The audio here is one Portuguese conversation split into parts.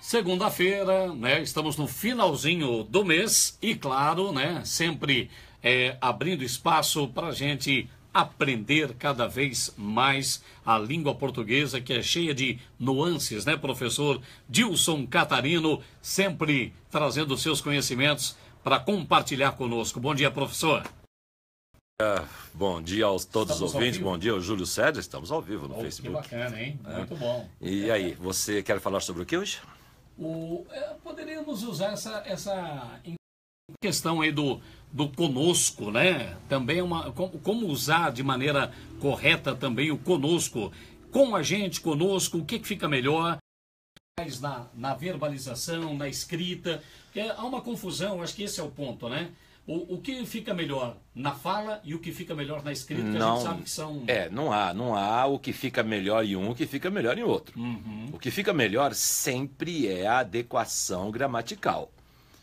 Segunda-feira, né? Estamos no finalzinho do mês e, claro, né? Sempre é, abrindo espaço para a gente aprender cada vez mais a língua portuguesa, que é cheia de nuances, né, professor Dilson Catarino, sempre trazendo seus conhecimentos para compartilhar conosco. Bom dia, professor bom dia aos todos estamos os ouvintes, bom dia, ao Júlio César, estamos ao vivo no oh, Facebook. Que bacana, hein? É. Muito bom. E é. aí, você quer falar sobre o que hoje? O, é, poderíamos usar essa, essa questão aí do, do conosco, né? Também é uma, como, como usar de maneira correta também o conosco. Com a gente, conosco, o que, que fica melhor? Na, na verbalização, na escrita, porque há uma confusão, acho que esse é o ponto, né? O, o que fica melhor na fala e o que fica melhor na escrita, que não, a gente sabe que são. É, não há, não há o que fica melhor em um, o que fica melhor em outro. Uhum. O que fica melhor sempre é a adequação gramatical.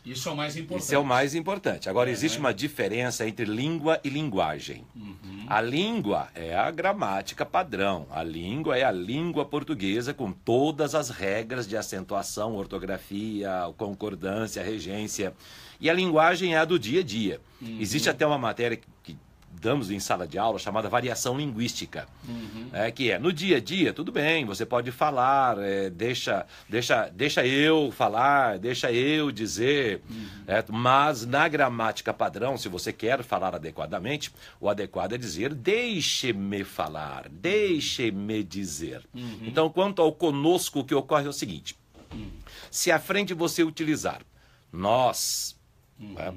Isso é o mais importante. Isso é o mais importante. Agora, é, existe é? uma diferença entre língua e linguagem. Uhum. A língua é a gramática padrão. A língua é a língua portuguesa com todas as regras de acentuação, ortografia, concordância, regência. E a linguagem é a do dia a dia. Uhum. Existe até uma matéria que estudamos em sala de aula, chamada variação linguística. Uhum. É, que é, no dia a dia, tudo bem, você pode falar, é, deixa, deixa, deixa eu falar, deixa eu dizer, uhum. é, mas na gramática padrão, se você quer falar adequadamente, o adequado é dizer, deixe-me falar, deixe-me dizer. Uhum. Então, quanto ao conosco, o que ocorre é o seguinte, uhum. se à frente você utilizar nós... Uhum. Né,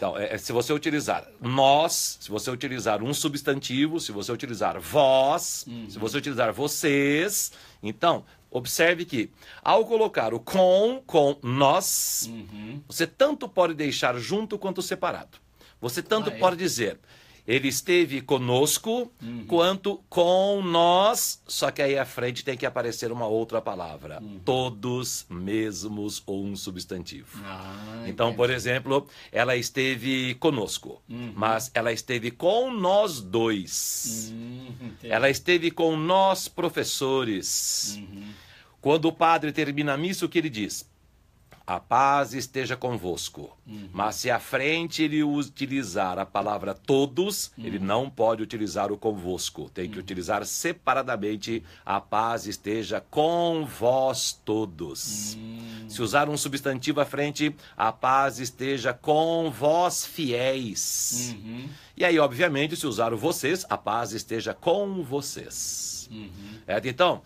então, é, é, se você utilizar nós, se você utilizar um substantivo, se você utilizar vós, uhum. se você utilizar vocês, então observe que ao colocar o com com nós, uhum. você tanto pode deixar junto quanto separado. Você tanto ah, é. pode dizer ele esteve conosco, uhum. quanto com nós. Só que aí à frente tem que aparecer uma outra palavra. Uhum. Todos mesmos ou um substantivo. Ah, então, entendi. por exemplo, ela esteve conosco, uhum. mas ela esteve com nós dois. Uhum, ela esteve com nós professores. Uhum. Quando o padre termina a missa, o que ele diz? A paz esteja convosco. Uhum. Mas se à frente ele utilizar a palavra todos, uhum. ele não pode utilizar o convosco. Tem que uhum. utilizar separadamente a paz esteja com vós todos. Uhum. Se usar um substantivo à frente, a paz esteja com vós fiéis. Uhum. E aí, obviamente, se usar o vocês, a paz esteja com vocês. É, então,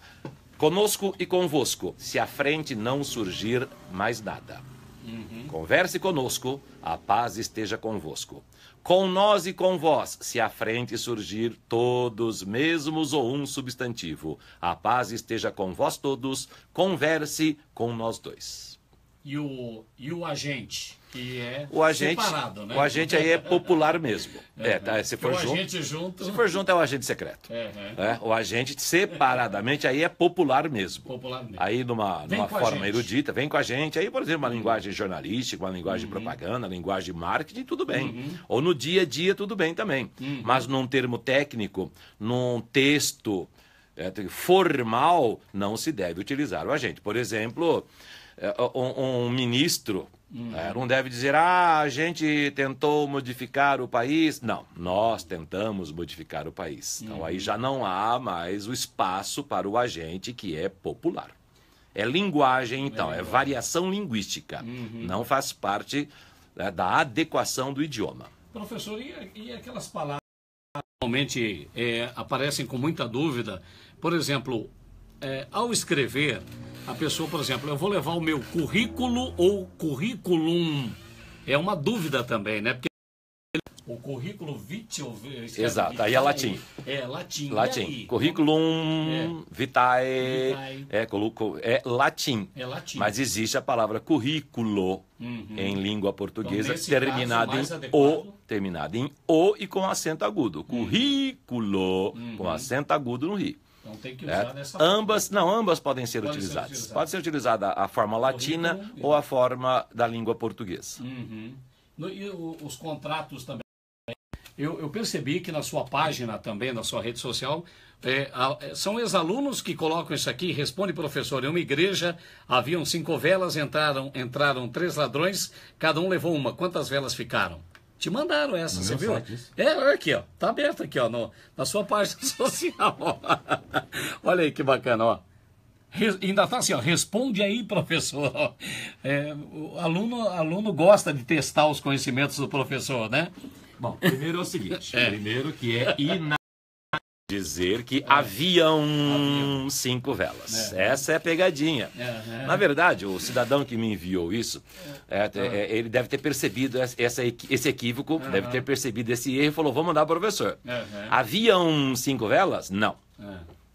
conosco e convosco, se à frente não surgir mais nada. Uhum. Converse conosco, a paz esteja convosco. Com nós e com vós, se à frente surgir todos mesmos ou um substantivo, a paz esteja com vós todos, converse com nós dois e o, e o agente, que é o agente, separado, né? O agente aí é popular mesmo. É, é né? tá, é, se for o junto, agente junto. Se for junto, é o agente secreto. É, é. Né? O agente separadamente aí é popular mesmo. Popular mesmo. Aí numa, numa forma erudita, vem com a gente. Aí, por exemplo, uma uhum. linguagem jornalística, uma linguagem uhum. de propaganda, linguagem de marketing, tudo bem. Uhum. Ou no dia a dia, tudo bem também. Uhum. Mas num termo técnico, num texto é, formal, não se deve utilizar o agente. Por exemplo é, um, um ministro uhum. não é, deve dizer, ah, a gente tentou modificar o país. Não, nós tentamos modificar o país. Então aí uhum. já não há mais o espaço para o agente que é popular. É linguagem, é então, é, é variação linguística. Uhum. Não faz parte né, da adequação do idioma. Professor, e, e aquelas palavras que realmente é, aparecem com muita dúvida? Por exemplo, é, ao escrever, a pessoa, por exemplo, eu vou levar o meu currículo ou currículum? É uma dúvida também, né? Porque o currículo vitae. Exato, aí é latim. É, latim. Latim. Curriculum é. vitae. vitae. É, coloco, é, latim. é latim. Mas existe a palavra currículo uhum. em língua portuguesa, então, terminada em adequado. o, terminada em o e com acento agudo. Uhum. Currículo uhum. com acento agudo no ri. Então tem que é. usar é. forma. Ambas, não, ambas podem ser podem utilizadas. Ser Pode ser utilizada a forma latina é ou a forma da língua portuguesa. Uhum. No, e o, os contratos também. Eu, eu, percebi que na sua página também, na sua rede social, é, a, é, são ex-alunos que colocam isso aqui. Responde, professor, em uma igreja haviam cinco velas, entraram, entraram três ladrões, cada um levou uma. Quantas velas ficaram? Te mandaram essa, você viu? É, olha aqui, ó. Tá aberto aqui, ó, no, na sua página social. olha aí que bacana, ó. Re, ainda tá assim, ó, responde aí, professor. É, o aluno, aluno gosta de testar os conhecimentos do professor, né? Bom, primeiro é o seguinte, é. primeiro que é ina dizer que é. haviam cinco velas. É. Essa é a pegadinha. É, né? Na verdade, o cidadão que me enviou isso, é, é, é, ele deve ter percebido essa, esse equívoco, deve ter percebido esse erro e falou: vou mandar para o professor. Haviam cinco velas? Não.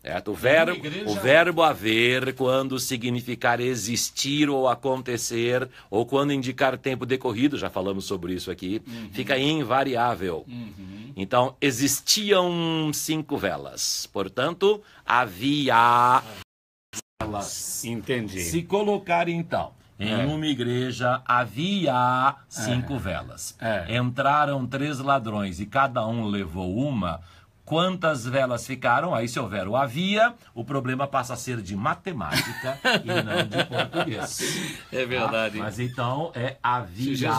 Certo? O, verbo, igreja... o verbo haver, quando significar existir ou acontecer, ou quando indicar tempo decorrido, já falamos sobre isso aqui, uhum. fica invariável. Uhum. Então, existiam cinco velas. Portanto, havia velas. Entendi. Se colocar, então, em é. uma igreja havia cinco é. velas. É. Entraram três ladrões e cada um levou uma quantas velas ficaram, aí se houver o havia, o problema passa a ser de matemática e não de português. É verdade. Tá? Mas então é havia.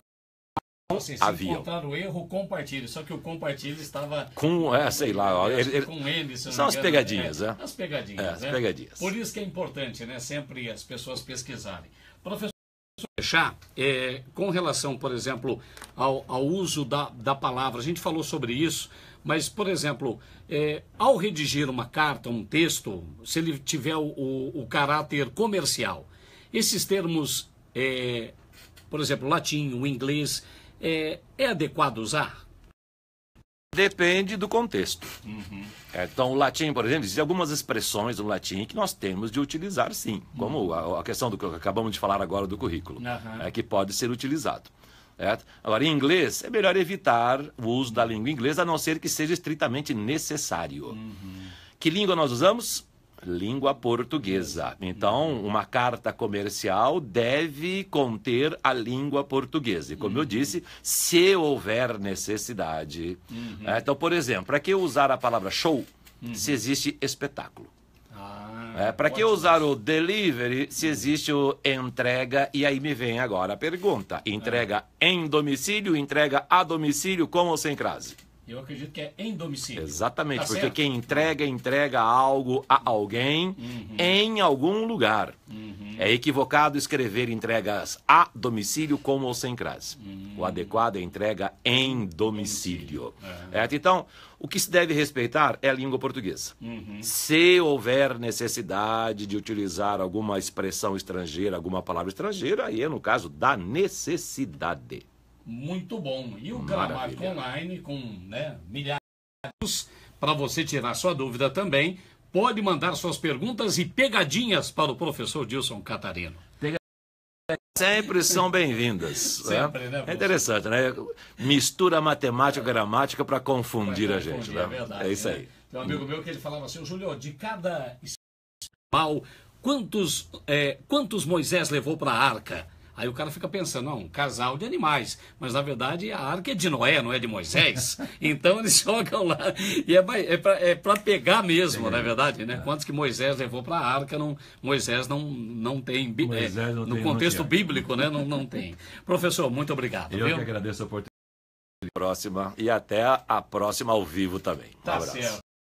se assim, havia. encontrar o erro, compartilhe. Só que o compartilhe estava. Com, é, sei lá. Ele, ele, com ele, são as pegadinhas, é, é. As pegadinhas, é, as né? pegadinhas. Por isso que é importante, né? Sempre as pessoas pesquisarem. Professor, fechar, é, com relação, por exemplo, ao, ao uso da, da palavra, a gente falou sobre isso mas, por exemplo, é, ao redigir uma carta, um texto, se ele tiver o, o, o caráter comercial, esses termos, é, por exemplo, latim, o inglês, é, é adequado usar? Depende do contexto. Uhum. É, então, o latim, por exemplo, existem algumas expressões do latim que nós temos de utilizar, sim, como uhum. a, a questão do que acabamos de falar agora do currículo, uhum. é, que pode ser utilizado. Certo? Agora, em inglês, é melhor evitar o uso da língua inglesa, a não ser que seja estritamente necessário. Uhum. Que língua nós usamos? Língua portuguesa. Uhum. Então, uhum. uma carta comercial deve conter a língua portuguesa. E como uhum. eu disse, se houver necessidade. Uhum. Né? Então, por exemplo, para que usar a palavra show se uhum. existe espetáculo? É, para que usar o delivery se existe o entrega? E aí me vem agora a pergunta: entrega é. em domicílio, entrega a domicílio com ou sem crase? Eu acredito que é em domicílio. Exatamente, tá porque certo? quem entrega, entrega algo a alguém uhum. em algum lugar. Uhum. É equivocado escrever entregas a domicílio com ou sem crase. Uhum. O adequado é entrega em domicílio. É. Então, o que se deve respeitar é a língua portuguesa. Uhum. Se houver necessidade de utilizar alguma expressão estrangeira, alguma palavra estrangeira, aí é no caso da necessidade muito bom. E o Gramático Online, com né, milhares para você tirar sua dúvida também. Pode mandar suas perguntas e pegadinhas para o professor Dilson Catarino. Sempre são bem-vindas. né? né é interessante, né? Mistura matemática e gramática para confundir a gente, é né? É, verdade, é isso né? aí. Tem um amigo meu que ele falava assim, Júlio, de cada mal, quantos, é, quantos Moisés levou para a arca? Aí o cara fica pensando, não, um casal de animais. Mas na verdade a arca é de Noé, não é de Moisés. Então eles jogam lá. E é, para é é pegar mesmo, é, na é, verdade, né? Quantos que Moisés levou para a arca, não, Moisés não, não tem. Moisés não é, no contexto bíblico, né? Não, não tem. Professor, muito obrigado. Eu viu? que agradeço a oportunidade. Próxima e até a próxima ao vivo também. Tá um tá abraço. Certo.